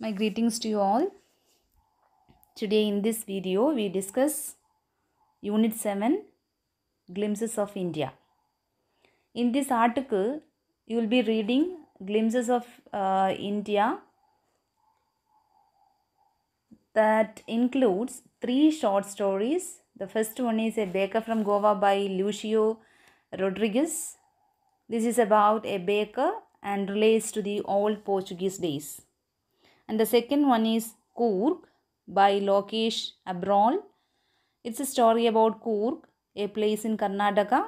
My greetings to you all. Today in this video we discuss Unit 7 Glimpses of India. In this article you will be reading glimpses of uh, India that includes three short stories. The first one is A Baker from Goa by Lucio Rodriguez. This is about a baker and relates to the old Portuguese days and the second one is Kurg by Lokesh Abral. It's a story about Kurg, a place in Karnataka.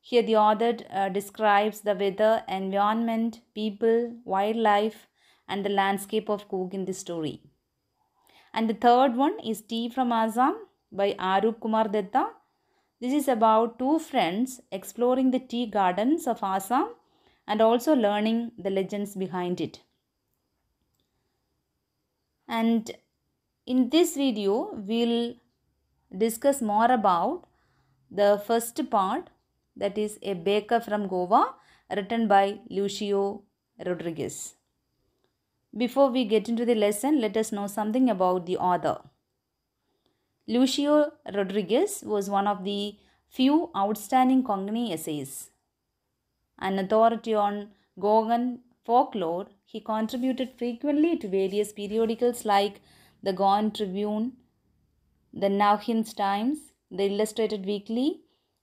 Here the author uh, describes the weather, environment, people, wildlife and the landscape of Kurg in the story. And the third one is Tea from Assam by Arup Kumar Datta. This is about two friends exploring the tea gardens of Assam and also learning the legends behind it and in this video we'll discuss more about the first part that is a baker from Goa written by Lucio Rodriguez. Before we get into the lesson, let us know something about the author. Lucio Rodriguez was one of the few outstanding Konkani essayists. An authority on Goan folklore he contributed frequently to various periodicals like the Gone Tribune, the Nauhin's Times, the Illustrated Weekly,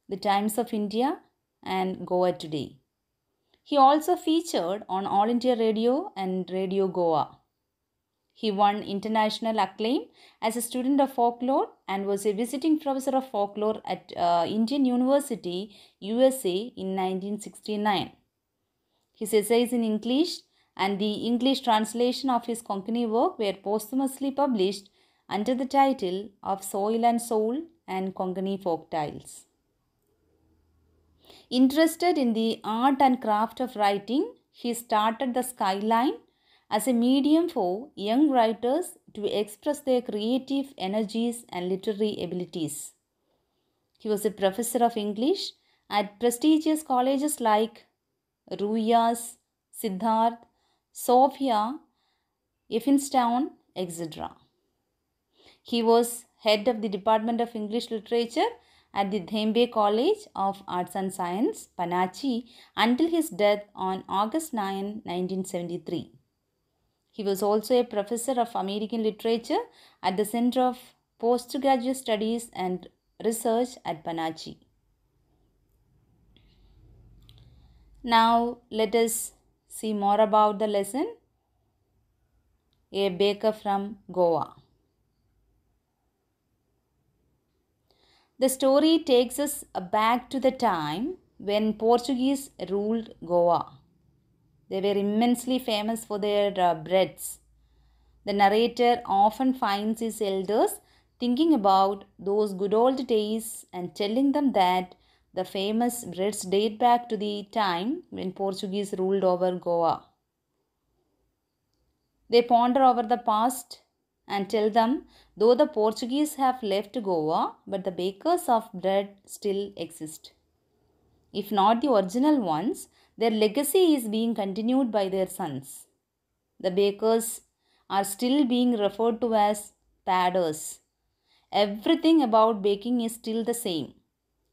the Times of India, and Goa Today. He also featured on All India Radio and Radio Goa. He won international acclaim as a student of folklore and was a visiting professor of folklore at uh, Indian University, USA in 1969. His essays in English and the English translation of his Konkani work were posthumously published under the title of Soil and Soul and Konkani Folk Tales. Interested in the art and craft of writing, he started the Skyline as a medium for young writers to express their creative energies and literary abilities. He was a professor of English at prestigious colleges like Ruya's, Siddharth, Sofia, Effinstown, etc. He was head of the Department of English Literature at the Dhembe College of Arts and Science, Panachi, until his death on August 9, 1973. He was also a professor of American literature at the Center of Postgraduate Studies and Research at Panachi. Now, let us See more about the lesson. A baker from Goa. The story takes us back to the time when Portuguese ruled Goa. They were immensely famous for their uh, breads. The narrator often finds his elders thinking about those good old days and telling them that the famous breads date back to the time when Portuguese ruled over Goa. They ponder over the past and tell them, though the Portuguese have left Goa, but the bakers of bread still exist. If not the original ones, their legacy is being continued by their sons. The bakers are still being referred to as padders. Everything about baking is still the same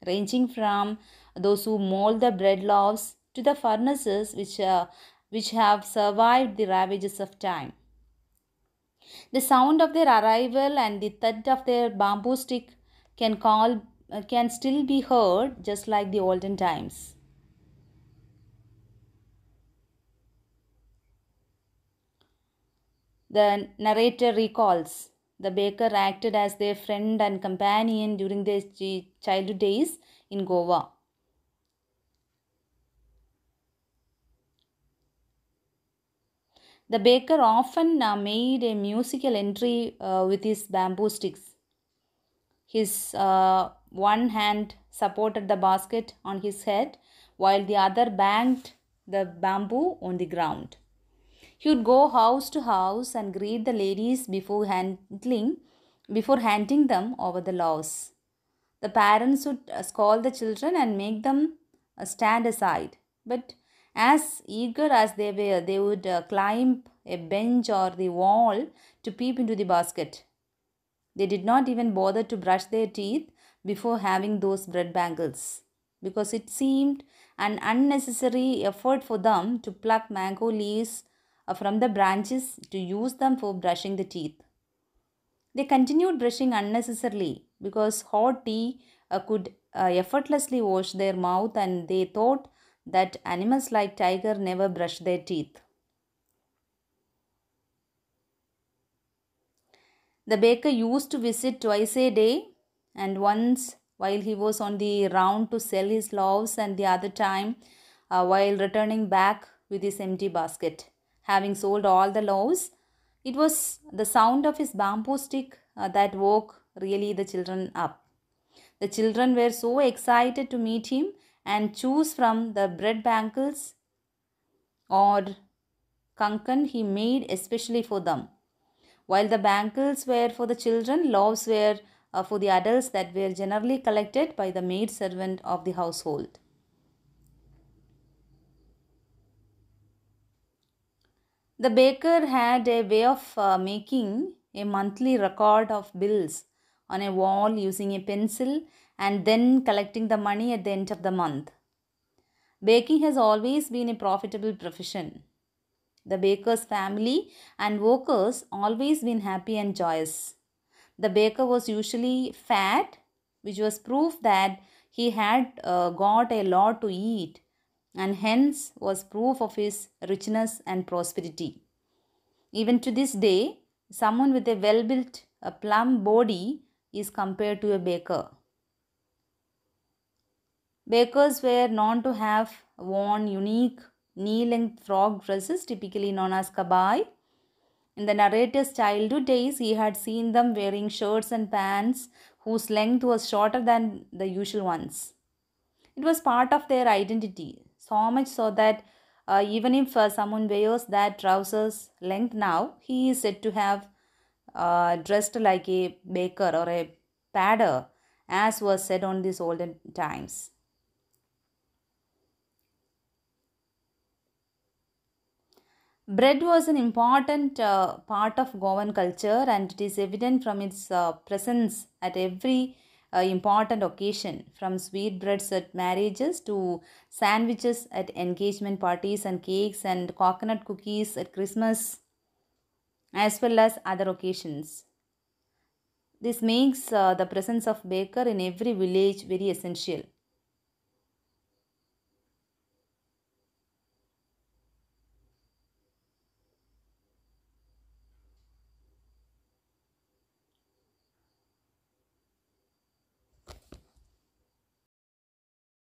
ranging from those who mold the bread loaves to the furnaces which, uh, which have survived the ravages of time. The sound of their arrival and the thud of their bamboo stick can, call, uh, can still be heard just like the olden times. The narrator recalls the baker acted as their friend and companion during their childhood days in Goa. The baker often uh, made a musical entry uh, with his bamboo sticks. His uh, one hand supported the basket on his head while the other banged the bamboo on the ground. He would go house to house and greet the ladies before handling, before handing them over the laws. The parents would uh, scold the children and make them uh, stand aside. But as eager as they were, they would uh, climb a bench or the wall to peep into the basket. They did not even bother to brush their teeth before having those bread bangles because it seemed an unnecessary effort for them to pluck mango leaves uh, from the branches to use them for brushing the teeth. They continued brushing unnecessarily because hot tea uh, could uh, effortlessly wash their mouth and they thought that animals like tiger never brush their teeth. The baker used to visit twice a day and once while he was on the round to sell his loaves and the other time uh, while returning back with his empty basket having sold all the loaves. It was the sound of his bamboo stick uh, that woke really the children up. The children were so excited to meet him and choose from the bread bangles or kankan he made especially for them. While the bangles were for the children, loaves were uh, for the adults that were generally collected by the maid servant of the household. The baker had a way of uh, making a monthly record of bills on a wall using a pencil and then collecting the money at the end of the month. Baking has always been a profitable profession. The baker's family and workers always been happy and joyous. The baker was usually fat, which was proof that he had uh, got a lot to eat and hence was proof of his richness and prosperity. Even to this day, someone with a well built, a plump body is compared to a baker. Bakers were known to have worn unique knee length frock dresses, typically known as kabai. In the narrator's childhood days, he had seen them wearing shirts and pants whose length was shorter than the usual ones. It was part of their identity, so much so that uh, even if uh, someone wears that trousers length now, he is said to have uh, dressed like a baker or a padder, as was said on these olden times. Bread was an important uh, part of Goan culture and it is evident from its uh, presence at every uh, important occasion from sweetbreads at marriages to sandwiches at engagement parties and cakes and coconut cookies at Christmas as well as other occasions. This makes uh, the presence of baker in every village very essential.